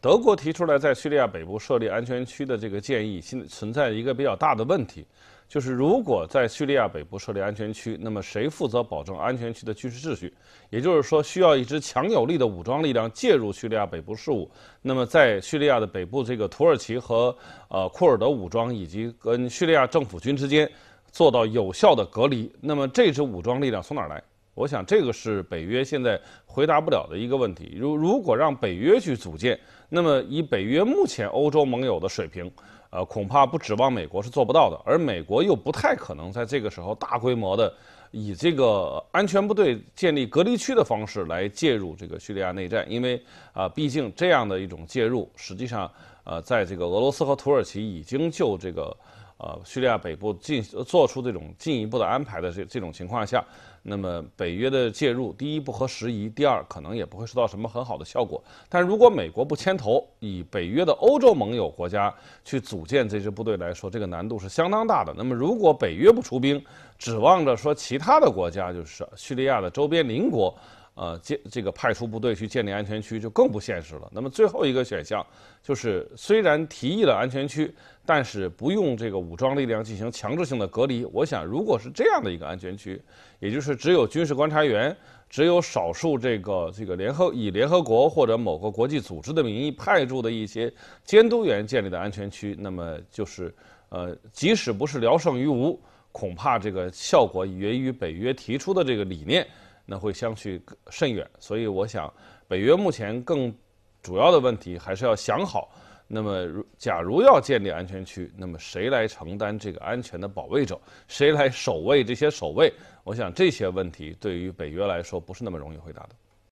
德国提出来在叙利亚北部设立安全区的这个建议，现存在一个比较大的问题，就是如果在叙利亚北部设立安全区，那么谁负责保证安全区的军事秩序？也就是说，需要一支强有力的武装力量介入叙利亚北部事务。那么，在叙利亚的北部，这个土耳其和呃库尔德武装以及跟叙利亚政府军之间做到有效的隔离，那么这支武装力量从哪来？我想，这个是北约现在回答不了的一个问题。如如果让北约去组建，那么以北约目前欧洲盟友的水平，呃，恐怕不指望美国是做不到的。而美国又不太可能在这个时候大规模的以这个安全部队建立隔离区的方式来介入这个叙利亚内战，因为啊，毕竟这样的一种介入，实际上呃，在这个俄罗斯和土耳其已经就这个。呃，叙利亚北部进做出这种进一步的安排的这这种情况下，那么北约的介入，第一不合时宜，第二可能也不会收到什么很好的效果。但如果美国不牵头，以北约的欧洲盟友国家去组建这支部队来说，这个难度是相当大的。那么如果北约不出兵，指望着说其他的国家，就是叙利亚的周边邻国。呃，建这个派出部队去建立安全区就更不现实了。那么最后一个选项就是，虽然提议了安全区，但是不用这个武装力量进行强制性的隔离。我想，如果是这样的一个安全区，也就是只有军事观察员，只有少数这个这个联合以联合国或者某个国际组织的名义派驻的一些监督员建立的安全区，那么就是呃，即使不是聊胜于无，恐怕这个效果也于北约提出的这个理念。那会相去甚远，所以我想，北约目前更主要的问题还是要想好。那么，假如要建立安全区，那么谁来承担这个安全的保卫者？谁来守卫这些守卫？我想这些问题对于北约来说不是那么容易回答的。